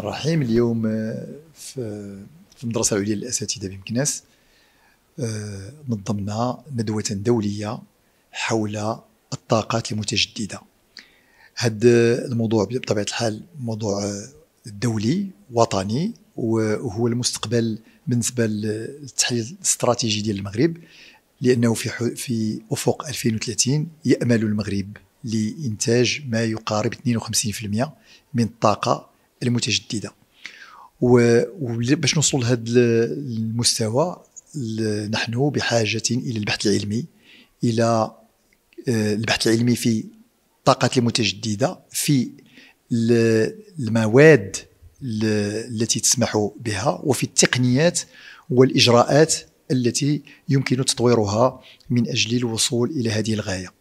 الرحيم اليوم آه، في المدرسة العليا للأساتذة بمكناس نظمنا آه، ندوة دولية حول الطاقات المتجددة هذا آه، الموضوع بطبيعة الحال موضوع دولي وطني وهو المستقبل بالنسبة للتحليل الاستراتيجي ديال المغرب لأنه في في أفق 2030 يأمل المغرب لإنتاج ما يقارب 52% من الطاقة المتجدده وباش نوصل لهذا المستوى نحن بحاجه الى البحث العلمي الى آه، البحث العلمي في الطاقات المتجدده في المواد التي تسمح بها وفي التقنيات والاجراءات التي يمكن تطويرها من اجل الوصول الى هذه الغايه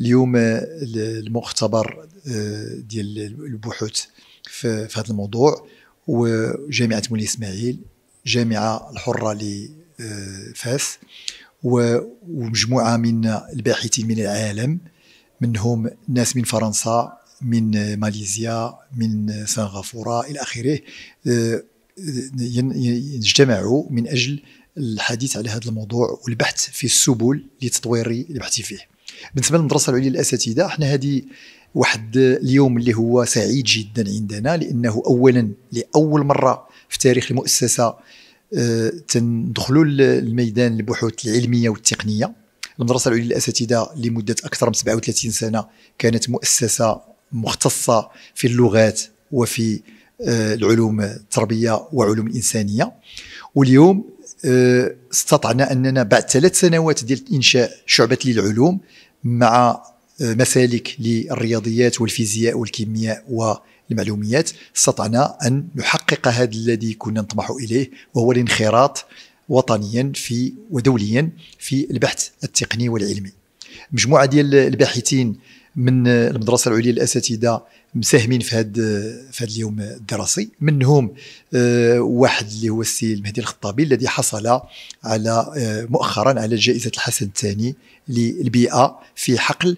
اليوم آه، المختبر آه، ديال البحوث في, في هذا الموضوع وجامعه مولي اسماعيل جامعه الحره لفاس آه، ومجموعه من الباحثين من العالم منهم ناس من فرنسا من ماليزيا من سنغافوره الى اخره آه، يجتمعوا من اجل الحديث على هذا الموضوع والبحث في السبل لتطوير البحث فيه بالنسبه للمدرسه العليا للاساتذه احنا هذه واحد اليوم اللي هو سعيد جدا عندنا لانه اولا لاول مره في تاريخ المؤسسه آه، تندخلوا الميدان البحوث العلميه والتقنيه المدرسه العليا للاساتذه لمده اكثر من 37 سنه كانت مؤسسه مختصه في اللغات وفي آه، العلوم التربيه وعلوم الانسانيه واليوم آه، استطعنا اننا بعد ثلاث سنوات ديال انشاء شعبه للعلوم مع مسالك للرياضيات والفيزياء والكيمياء والمعلوميات استطعنا أن نحقق هذا الذي كنا نطمح إليه وهو الانخراط وطنيا في ودوليا في البحث التقني والعلمي مجموعة ديال الباحثين من المدرسه العليا للاساتذه مساهمين في هذا في هذا اليوم الدراسي منهم آه، واحد اللي هو السي المهدي الخطابي الذي حصل على آه، مؤخرا على جائزه الحسن الثاني للبيئه في حقل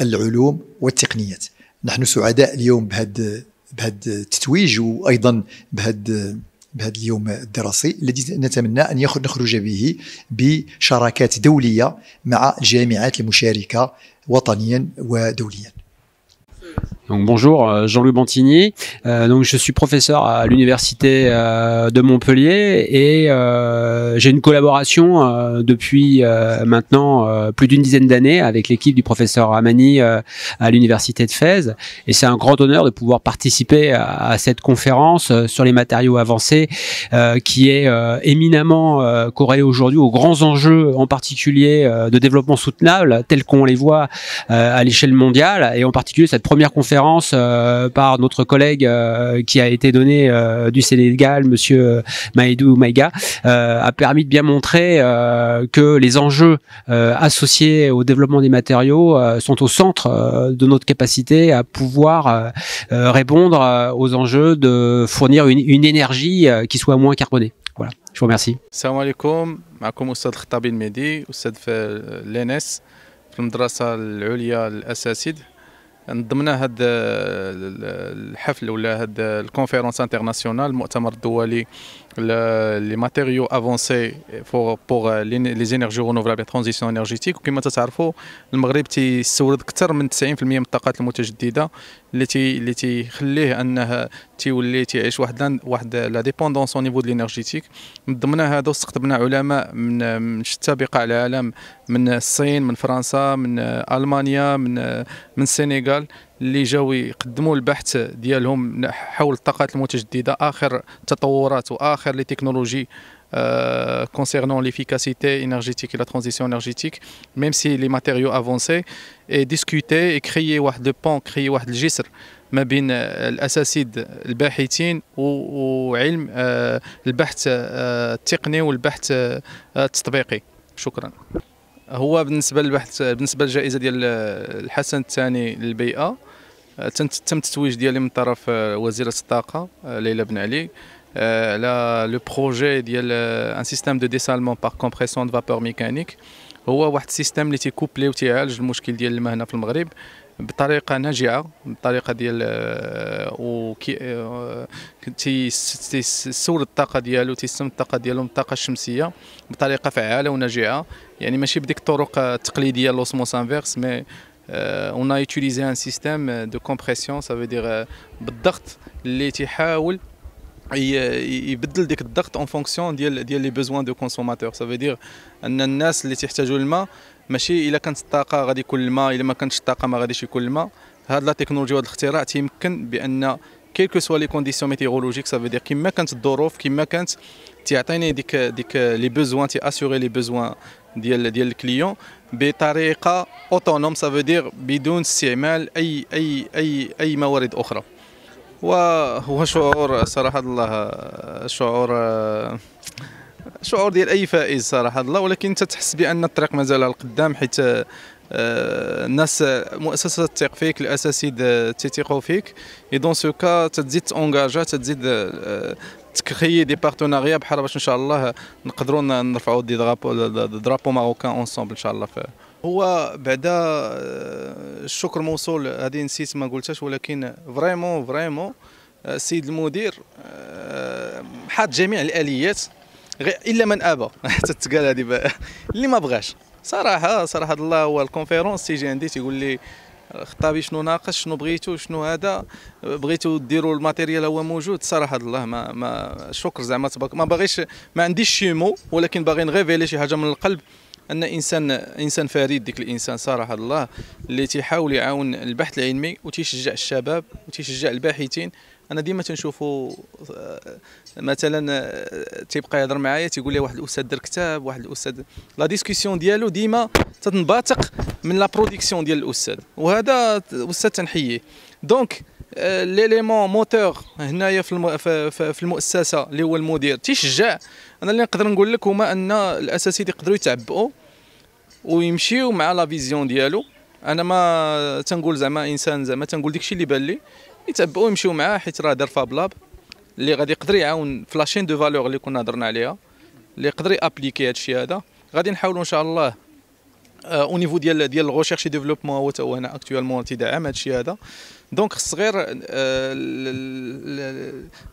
العلوم والتقنيات نحن سعداء اليوم بهذا بهذا التتويج وايضا بهذا بهذا اليوم الدراسي الذي نتمنى ان نخرج به بشراكات دوليه مع الجامعات المشاركه وطنيا ودوليا bonjour, euh, Jean-Louis Bantigny. Euh, donc je suis professeur à l'université euh, de Montpellier et j'ai une collaboration depuis maintenant plus d'une dizaine d'années avec l'équipe du professeur Amani à l'université de Fès. Et c'est un grand honneur de pouvoir participer à, cette conférence sur les matériaux avancés qui est éminemment corrélée aujourd'hui aux grands enjeux, en particulier de développement soutenable, tels qu'on les voit à l'échelle mondiale et en particulier cette première conférence euh, par notre collègue euh, qui a été donné euh, du Sénégal, Monsieur Maïdou Maïga, a permis de bien montrer que les enjeux associés au développement des matériaux sont au centre de notre capacité à pouvoir répondre aux enjeux de fournir une, énergie qui soit moins carbonée. Voilà. Je vous remercie. Salam alaikum. معكم أستاذ خطابي نضمنا يعني هذا آه، الحفل ولا هذا آه، الكونفيرونس انترناسيونال المؤتمر الدولي لي ماتيريو افونسي بوغ لي زينيرجي رونوفلابل ترانزيسيون انرجيتيك وكما تتعرفوا المغرب تيستورد اكثر من 90% من الطاقات المتجدده اللي تي اللي تيخليه انه تيولي تعيش واحد واحد لا ديبوندونس او نيفو دو لينيرجيتيك من ضمنها هذا استقطبنا علماء من من شتى بقاع العالم من الصين من فرنسا من المانيا من من السنغال اللي جاو يقدموا البحث ديالهم حول الطاقات المتجدده اخر التطورات واخر لي تكنولوجي كونسيرنون ليفيكاسيتي انرجيتيك لا ترانزيسيون انرجيتيك ميم سي لي ماتيريو افونسي اي ديسكوتي اي كريي واحد دو بون كريي واحد الجسر ما بين الاساسيد الباحثين وعلم آه، البحث آه، التقني والبحث آه، التطبيقي شكرا هو بالنسبه للبحث بالنسبه للجائزه ديال الحسن الثاني للبيئه آه، تم التتويج ديالي من طرف آه، وزيره الطاقه آه، ليلى بن علي على لو بروجي ديال ان سيستيم دو ديسالمون بار كومبريسيون دو فابور ميكانيك هو واحد السيستيم اللي تيكوبلي وتيعالج المشكل ديال الماء هنا في المغرب بطريقه ناجعه بطريقه ديال وكي تيسول الطاقه ديالو تيستم الطاقه ديالو من الطاقه الشمسيه بطريقه فعاله وناجعه يعني ماشي بديك الطرق التقليديه لوسموس انفيرس مي اون ا ان سيستيم دو كومبريسيون سافو دير بالضغط اللي تيحاول يبدل ديك الضغط اون فونكسيون ديال ديال لي بيزوان دو كونسوماتور سافو دير ان الناس اللي تيحتاجوا الماء ماشي الا كانت الطاقه غادي يكون الماء الا ما كانتش الطاقه ما غاديش يكون الماء هاد لا تكنولوجي وهاد الاختراع تيمكن بان كيلكو سوا لي كونديسيون ميتيرولوجيك سافو دير كيما كانت الظروف كيما كانت تيعطيني ديك ديك لي بوزوان تي اسوري لي بوزوان ديال ديال الكليون بطريقه اوتونوم سا فو دير بدون استعمال اي اي اي اي موارد اخرى وهو شعور صراحه الله شعور شعور ديال اي فائز صراحه الله ولكن انت تحس بان الطريق مازال على القدام حيت الناس مؤسسه تثق فيك الاساسيد تيثقوا فيك اي دون سو كا تزيد تونجاجا تزيد تكخي دي بارتناريا بحال باش ان شاء الله نقدروا نرفعوا دي درابو درابو ماروكان اونسومبل ان شاء الله في هو بعدا الشكر موصول هذه نسيت ما قلتهاش ولكن فريمون فريمون السيد المدير حاط جميع الاليات غير الا من ابى حتى تقال هذه اللي ما بغاش صراحه صراحه الله هو الكونفيرونس تيجي عندي تيقول لي خطابي شنو ناقص شنو بغيتو شنو هذا بغيتو ديروا الماتيريال هو موجود صراحه الله ما ما شكر زعما تبارك ما باغيش ما عنديش شي مو ولكن باغي نغيفيلي شي حاجه من القلب ان انسان انسان فريد ديك الانسان صراحه الله اللي تيحاول يعاون البحث العلمي وتيشجع الشباب وتيشجع الباحثين انا ديما تنشوفو آه، مثلا آه، تيبقى يهضر معايا تيقول لي واحد الاستاذ دار كتاب واحد الاستاذ لا ديسكسيون ديالو ديما تتنبثق من لا برودكسيون ديال الاستاذ وهذا الاستاذ تنحييه دونك ليليمون موتور هنايا في, الم... في المؤسسه اللي هو المدير تيشجع انا اللي نقدر نقول لك هما ان الاساسيين يقدروا يتعبؤوا ويمشيو مع لا فيزيون ديالو انا ما تنقول زعما انسان زعما تنقول داكشي اللي بان لي يتبعوا يمشيو معاه حيت راه دار فابلاب اللي غادي يقدر يعاون في لاشين دو فالور اللي كنا هضرنا عليها اللي يقدر يابليكي هذا الشيء هذا غادي نحاولوا ان شاء الله او آه، نيفو ديال ديال الغوشيرش ديفلوبمون هو تا هو هنا اكطوالمون تيدعم هذا الشيء هذا دونك خص غير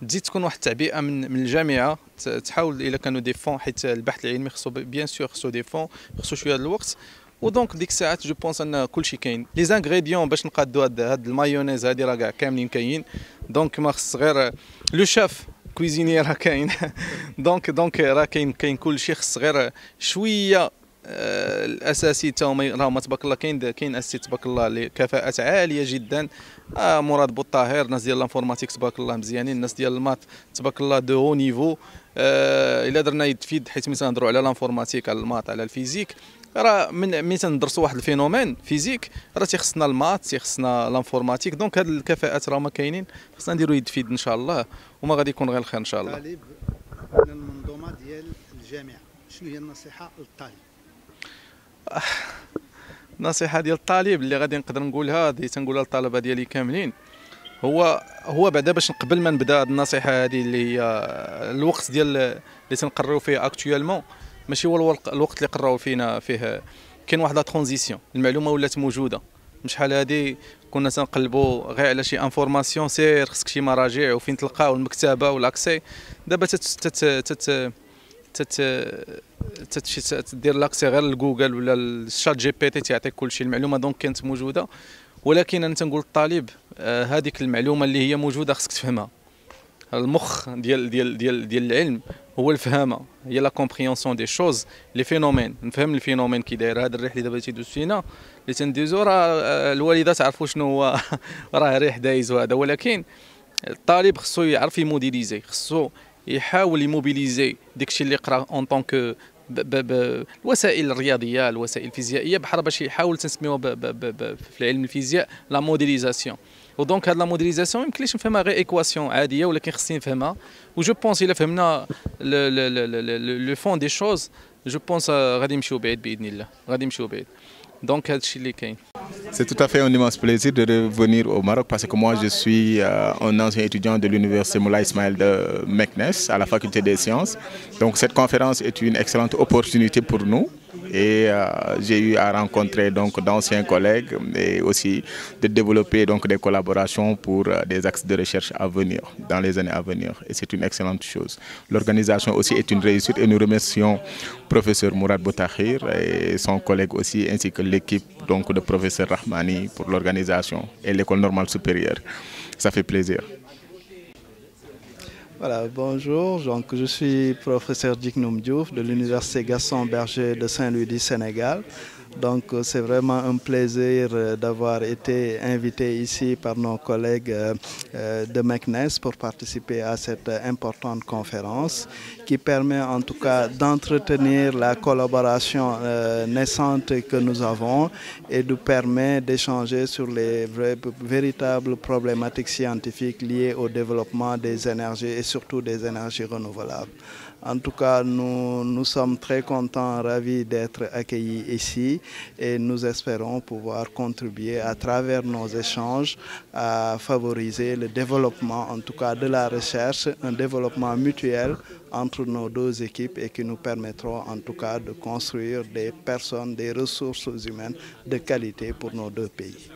تزيد تكون واحد التعبئه من من الجامعه تحاول الا كانوا دي فون حيت البحث العلمي خصو بيان سور خصو دي فون خصو شويه الوقت ودونك ديك الساعات جو بونس ان كلشي كاين لي زانغريديون باش نقادو هاد, هاد المايونيز هادي راه كاع كاملين كاين دونك ما خص غير لو شاف كويزيني راه كاين دونك دونك راه كاين كاين كلشي خص غير شويه آه، الاساسي تا هما ما تبارك الله كاين كاين اساسي تبارك الله اللي كفاءات عاليه جدا آه، مراد بوطاهر الناس ديال الانفورماتيك تبارك الله مزيانين الناس ديال المات تبارك الله دو هو نيفو آه، الا درنا يد فيد حيت مثلا نهضروا على الانفورماتيك على المات على الفيزيك راه من ملي تندرسوا واحد الفينومين فيزيك راه تيخصنا المات تيخصنا لانفورماتيك دونك هاد الكفاءات راه ما كاينين خصنا نديروا يد في يد ان شاء الله وما غادي يكون غير الخير ان شاء الله الطالب من المنظومه ديال الجامعه شنو هي النصيحه للطالب آه، النصيحه ديال الطالب اللي غادي نقدر نقولها دي تنقولها للطلبه ديالي كاملين هو هو بعدا باش قبل ما نبدا النصيحه هذه اللي هي آه، الوقت ديال اللي تنقريو فيه اكطويلمون ماشي هو الوقت اللي قراو فينا فيه كاين واحد لا ترانزيسيون المعلومه ولات موجوده مش شحال هادي كنا تنقلبوا غير على شي انفورماسيون سير خصك شي مراجع وفين تلقاو المكتبه والاكسي دابا تت تت تت تت تدير لاكسي غير لجوجل ولا الشات جي بي تي تيعطيك شيء المعلومه دونك كانت موجوده ولكن انا تنقول للطالب هذيك آه، المعلومه اللي هي موجوده خصك تفهمها المخ ديال ديال ديال ديال العلم هو الفهامه هي لا كومبريونسيون دي شوز لي فينومين نفهم الفينومين كي داير هذا الريح اللي دابا تيدوز فينا اللي تندوزو راه الوالده تعرفوا شنو هو راه ريح دايز وهذا ولكن الطالب خصو يعرف يموديليزي خصو يحاول يموبيليزي داكشي اللي قرا اون طونك الوسائل الرياضيه الوسائل الفيزيائيه بحال باش يحاول تنسميوها في علم الفيزياء لا موديليزاسيون Donc, هاد لا موديليزاسيون يمكنليش نفهمها غير ايكواسيون عاديه je pense نفهمها وجو le الا فهمنا لو فون دي شوز جو بونس غادي نمشيو بعيد باذن الله غادي نمشيو Donc, c'est tout à fait un immense plaisir de revenir au Maroc parce que moi, je suis euh, un ancien étudiant de l'Université Moulay Ismail de Meknes à la Faculté des sciences. Donc, cette conférence est une excellente opportunité pour nous et euh, j'ai eu à rencontrer donc d'anciens collègues et aussi de développer donc des collaborations pour euh, des axes de recherche à venir dans les années à venir et c'est une excellente chose. L'organisation aussi est une réussite et nous remercions professeur Mourad Boutakhir et son collègue aussi ainsi que l'équipe donc de professeur Rahmani pour l'organisation et l'école normale supérieure. Ça fait plaisir. Voilà, bonjour, donc je suis professeur Dick Diouf de l'Université Gaston Berger de Saint-Louis du Sénégal. Donc euh, c'est vraiment un plaisir euh, d'avoir été invité ici par nos collègues euh, de MECNES pour participer à cette importante conférence qui permet en tout cas d'entretenir la collaboration naissante que nous avons et nous permet d'échanger sur les véritables problématiques scientifiques liées au développement des énergies et surtout des énergies renouvelables. En tout cas, nous, sommes très contents, ravis d'être accueillis ici et nous espérons pouvoir contribuer à travers nos échanges à favoriser le développement, en tout cas de la recherche, un développement mutuel entre nos deux équipes et qui nous permettront en tout cas de construire des personnes, des ressources humaines de qualité pour nos deux pays.